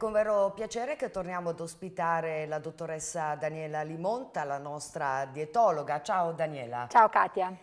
con vero piacere che torniamo ad ospitare la dottoressa Daniela Limonta, la nostra dietologa. Ciao Daniela. Ciao Katia.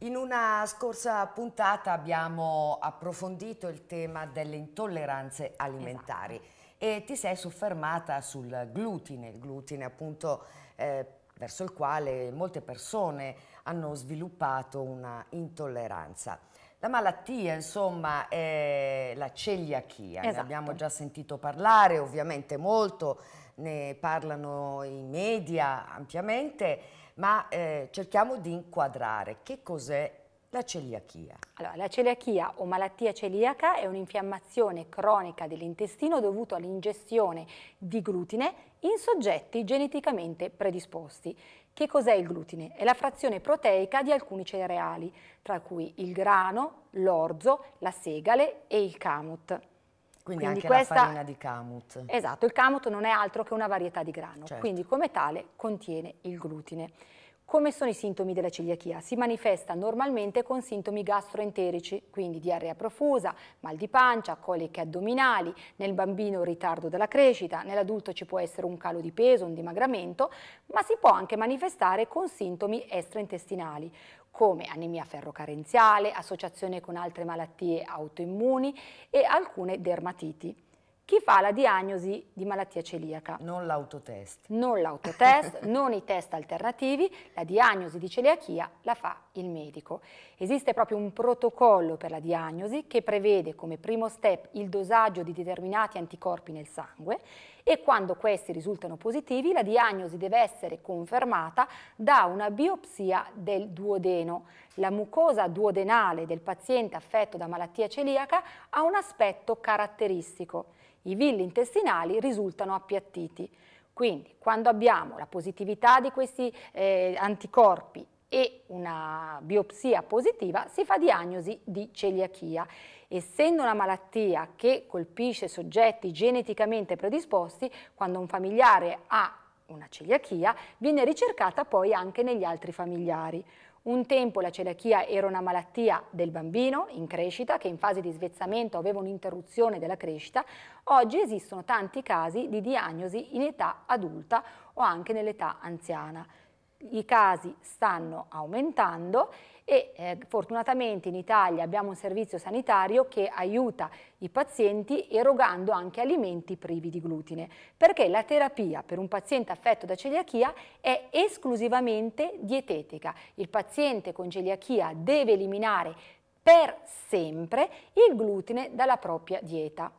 In una scorsa puntata abbiamo approfondito il tema delle intolleranze alimentari esatto. e ti sei soffermata sul glutine, il glutine appunto eh, verso il quale molte persone hanno sviluppato una intolleranza. La malattia, insomma, è la celiachia, esatto. ne abbiamo già sentito parlare ovviamente molto, ne parlano i media ampiamente, ma eh, cerchiamo di inquadrare che cos'è la celiachia. Allora, la celiachia o malattia celiaca è un'infiammazione cronica dell'intestino dovuta all'ingestione di glutine in soggetti geneticamente predisposti. Che cos'è il glutine? È la frazione proteica di alcuni cereali, tra cui il grano, l'orzo, la segale e il camut. Quindi, Quindi, anche questa, la farina di camut. Esatto, il camut non è altro che una varietà di grano, certo. quindi come tale contiene il glutine. Come sono i sintomi della celiachia? Si manifesta normalmente con sintomi gastroenterici, quindi diarrea profusa, mal di pancia, coliche addominali, nel bambino ritardo della crescita, nell'adulto ci può essere un calo di peso, un dimagramento, ma si può anche manifestare con sintomi estrointestinali come anemia ferrocarenziale, associazione con altre malattie autoimmuni e alcune dermatiti chi fa la diagnosi di malattia celiaca. Non l'autotest. Non l'autotest, non i test alternativi, la diagnosi di celiachia la fa il medico. Esiste proprio un protocollo per la diagnosi che prevede come primo step il dosaggio di determinati anticorpi nel sangue e quando questi risultano positivi la diagnosi deve essere confermata da una biopsia del duodeno. La mucosa duodenale del paziente affetto da malattia celiaca ha un aspetto caratteristico. I villi intestinali risultano appiattiti. Quindi, quando abbiamo la positività di questi eh, anticorpi e una biopsia positiva si fa diagnosi di celiachia. Essendo una malattia che colpisce soggetti geneticamente predisposti, quando un familiare ha una celiachia, viene ricercata poi anche negli altri familiari. Un tempo la celiachia era una malattia del bambino in crescita che in fase di svezzamento aveva un'interruzione della crescita, oggi esistono tanti casi di diagnosi in età adulta o anche nell'età anziana i casi stanno aumentando e eh, fortunatamente in Italia abbiamo un servizio sanitario che aiuta i pazienti erogando anche alimenti privi di glutine, perché la terapia per un paziente affetto da celiachia è esclusivamente dietetica. Il paziente con celiachia deve eliminare per sempre il glutine dalla propria dieta.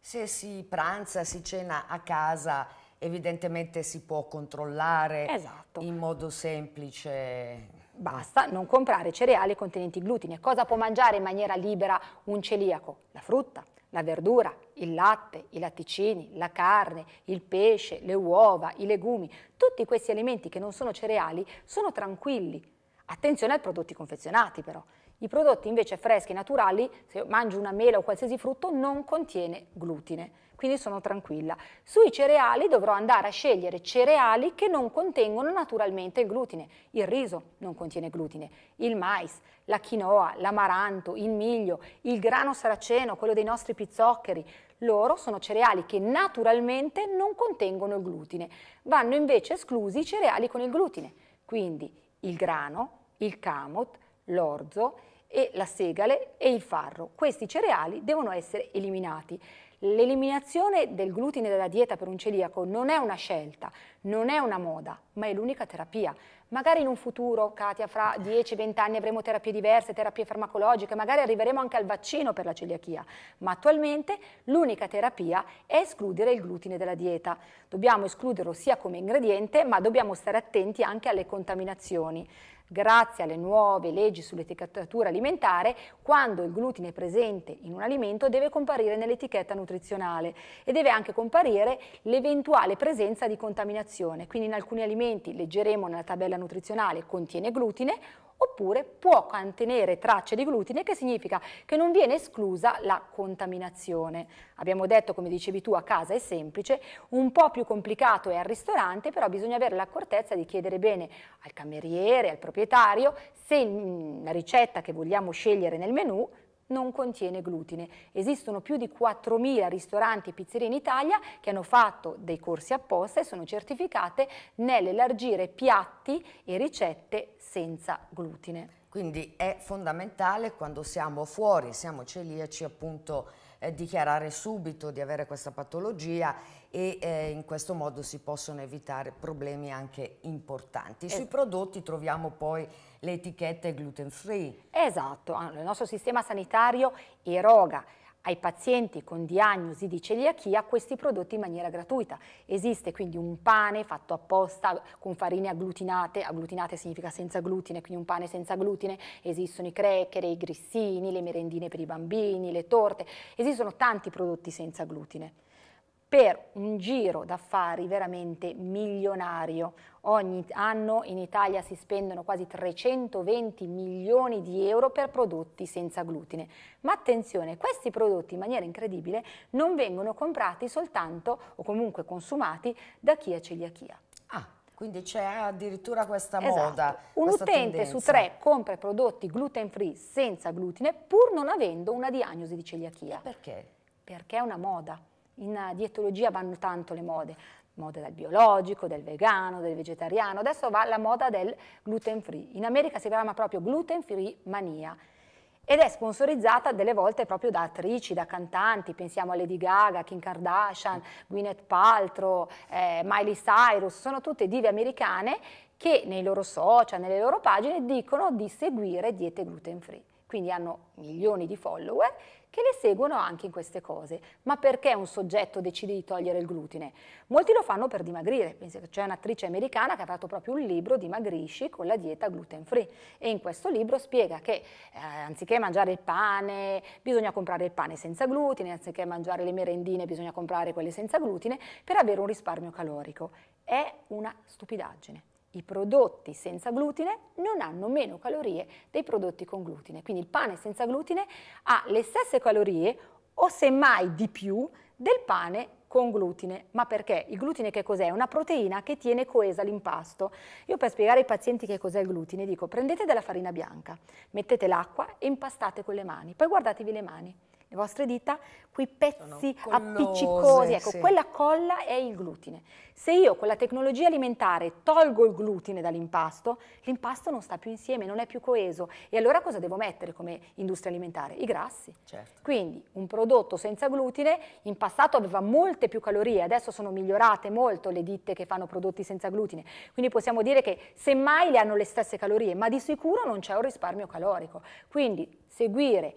Se si pranza, si cena a casa, evidentemente si può controllare esatto. in modo semplice. Basta non comprare cereali contenenti glutine. Cosa può mangiare in maniera libera un celiaco? La frutta, la verdura, il latte, i latticini, la carne, il pesce, le uova, i legumi. Tutti questi alimenti che non sono cereali sono tranquilli. Attenzione ai prodotti confezionati però. I prodotti invece freschi, e naturali, se mangio una mela o qualsiasi frutto, non contiene glutine quindi sono tranquilla. Sui cereali dovrò andare a scegliere cereali che non contengono naturalmente il glutine. Il riso non contiene glutine, il mais, la quinoa, l'amaranto, il miglio, il grano saraceno, quello dei nostri pizzoccheri, loro sono cereali che naturalmente non contengono il glutine. Vanno invece esclusi i cereali con il glutine, quindi il grano, il camot, l'orzo e la segale e il farro. Questi cereali devono essere eliminati. L'eliminazione del glutine dalla dieta per un celiaco non è una scelta, non è una moda, ma è l'unica terapia. Magari in un futuro, Katia, fra 10-20 anni avremo terapie diverse, terapie farmacologiche, magari arriveremo anche al vaccino per la celiachia, ma attualmente l'unica terapia è escludere il glutine dalla dieta. Dobbiamo escluderlo sia come ingrediente, ma dobbiamo stare attenti anche alle contaminazioni grazie alle nuove leggi sull'etichettatura alimentare, quando il glutine è presente in un alimento deve comparire nell'etichetta nutrizionale e deve anche comparire l'eventuale presenza di contaminazione. Quindi in alcuni alimenti leggeremo nella tabella nutrizionale contiene glutine, oppure può contenere tracce di glutine che significa che non viene esclusa la contaminazione. Abbiamo detto, come dicevi tu, a casa è semplice, un po' più complicato è al ristorante, però bisogna avere l'accortezza di chiedere bene al cameriere, al proprietario, se mm, la ricetta che vogliamo scegliere nel menù non contiene glutine. Esistono più di 4.000 ristoranti e pizzerie in Italia che hanno fatto dei corsi apposta e sono certificate nell'elargire piatti e ricette senza glutine. Quindi è fondamentale quando siamo fuori, siamo celiaci appunto eh, dichiarare subito di avere questa patologia e eh, in questo modo si possono evitare problemi anche importanti. Sui prodotti troviamo poi le etichette gluten free. Esatto, il nostro sistema sanitario eroga ai pazienti con diagnosi di celiachia questi prodotti in maniera gratuita. Esiste quindi un pane fatto apposta con farine agglutinate, agglutinate significa senza glutine, quindi un pane senza glutine, esistono i cracker, i grissini, le merendine per i bambini, le torte, esistono tanti prodotti senza glutine per un giro d'affari veramente milionario. Ogni anno in Italia si spendono quasi 320 milioni di euro per prodotti senza glutine. Ma attenzione, questi prodotti in maniera incredibile non vengono comprati soltanto o comunque consumati da chi ha celiachia. Ah. Quindi c'è addirittura questa esatto. moda. Un questa utente tendenza. su tre compra prodotti gluten free senza glutine pur non avendo una diagnosi di celiachia. E perché? Perché è una moda in dietologia vanno tanto le mode, moda del biologico, del vegano, del vegetariano, adesso va la moda del gluten free. In America si chiama proprio gluten free mania ed è sponsorizzata delle volte proprio da attrici, da cantanti, pensiamo a Lady Gaga, Kim Kardashian, Gwyneth Paltrow, eh, Miley Cyrus, sono tutte dive americane che nei loro social, nelle loro pagine dicono di seguire diete gluten free. Quindi hanno milioni di follower che le seguono anche in queste cose. Ma perché un soggetto decide di togliere il glutine? Molti lo fanno per dimagrire. C'è un'attrice americana che ha fatto proprio un libro, Dimagrisci, con la dieta gluten free. E in questo libro spiega che eh, anziché mangiare il pane, bisogna comprare il pane senza glutine, anziché mangiare le merendine, bisogna comprare quelle senza glutine, per avere un risparmio calorico. È una stupidaggine i prodotti senza glutine non hanno meno calorie dei prodotti con glutine. Quindi il pane senza glutine ha le stesse calorie o semmai di più del pane con glutine. Ma perché? Il glutine che cos'è? È una proteina che tiene coesa l'impasto. Io per spiegare ai pazienti che cos'è il glutine dico prendete della farina bianca, mettete l'acqua e impastate con le mani, poi guardatevi le mani le vostre dita, quei pezzi appiccicosi, ecco, sì. quella colla è il glutine. Se io con la tecnologia alimentare tolgo il glutine dall'impasto, l'impasto non sta più insieme, non è più coeso. E allora cosa devo mettere come industria alimentare? I grassi. Certo. Quindi un prodotto senza glutine in passato aveva molte più calorie, adesso sono migliorate molto le ditte che fanno prodotti senza glutine. Quindi possiamo dire che semmai le hanno le stesse calorie, ma di sicuro non c'è un risparmio calorico. Quindi seguire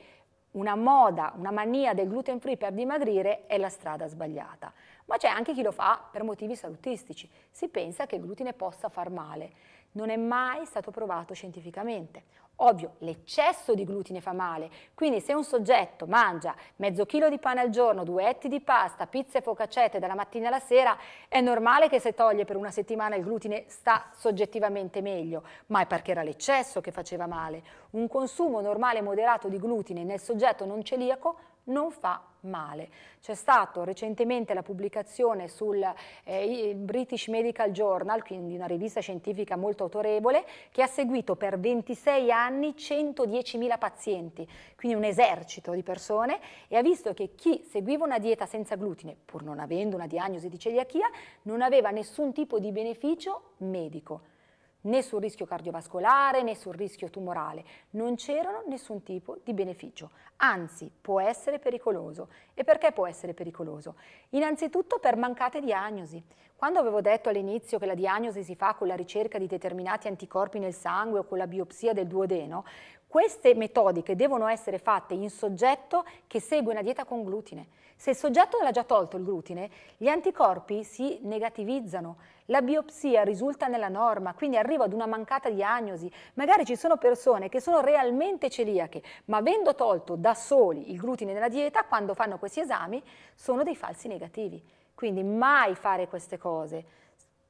una moda, una mania del gluten free per dimagrire è la strada sbagliata. Ma c'è anche chi lo fa per motivi salutistici. Si pensa che il glutine possa far male. Non è mai stato provato scientificamente. Ovvio, l'eccesso di glutine fa male, quindi se un soggetto mangia mezzo chilo di pane al giorno, due etti di pasta, pizze e focacette dalla mattina alla sera, è normale che se toglie per una settimana il glutine sta soggettivamente meglio, ma è perché era l'eccesso che faceva male. Un consumo normale e moderato di glutine nel soggetto non celiaco non fa male. C'è stata recentemente la pubblicazione sul eh, British Medical Journal, quindi una rivista scientifica molto autorevole, che ha seguito per 26 anni 110.000 pazienti, quindi un esercito di persone, e ha visto che chi seguiva una dieta senza glutine, pur non avendo una diagnosi di celiachia, non aveva nessun tipo di beneficio medico né sul rischio cardiovascolare né sul rischio tumorale, non c'erano nessun tipo di beneficio, anzi può essere pericoloso. E perché può essere pericoloso? Innanzitutto per mancate diagnosi. Quando avevo detto all'inizio che la diagnosi si fa con la ricerca di determinati anticorpi nel sangue o con la biopsia del duodeno, queste metodiche devono essere fatte in soggetto che segue una dieta con glutine. Se il soggetto non ha già tolto il glutine, gli anticorpi si negativizzano, la biopsia risulta nella norma, quindi arrivo ad una mancata diagnosi. Magari ci sono persone che sono realmente celiache, ma avendo tolto da soli il glutine nella dieta, quando fanno questi esami sono dei falsi negativi. Quindi mai fare queste cose.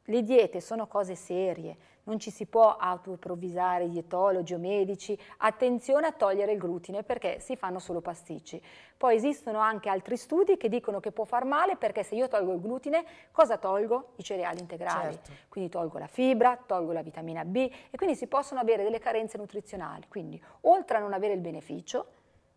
Le diete sono cose serie, non ci si può autoimprovvisare dietologi o medici, attenzione a togliere il glutine perché si fanno solo pasticci. Poi esistono anche altri studi che dicono che può far male perché se io tolgo il glutine, cosa tolgo? I cereali integrali. Certo. Quindi tolgo la fibra, tolgo la vitamina B e quindi si possono avere delle carenze nutrizionali. Quindi oltre a non avere il beneficio,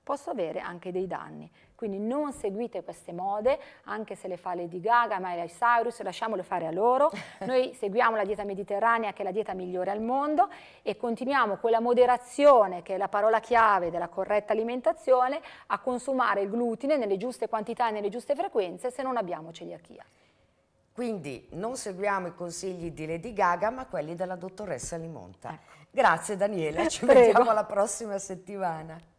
posso avere anche dei danni. Quindi non seguite queste mode, anche se le fa Lady Gaga, Miley Cyrus, lasciamole fare a loro. Noi seguiamo la dieta mediterranea, che è la dieta migliore al mondo, e continuiamo con la moderazione, che è la parola chiave della corretta alimentazione, a consumare il glutine nelle giuste quantità e nelle giuste frequenze se non abbiamo celiachia. Quindi non seguiamo i consigli di Lady Gaga, ma quelli della dottoressa Limonta. Ecco. Grazie Daniela, ci Prego. vediamo la prossima settimana.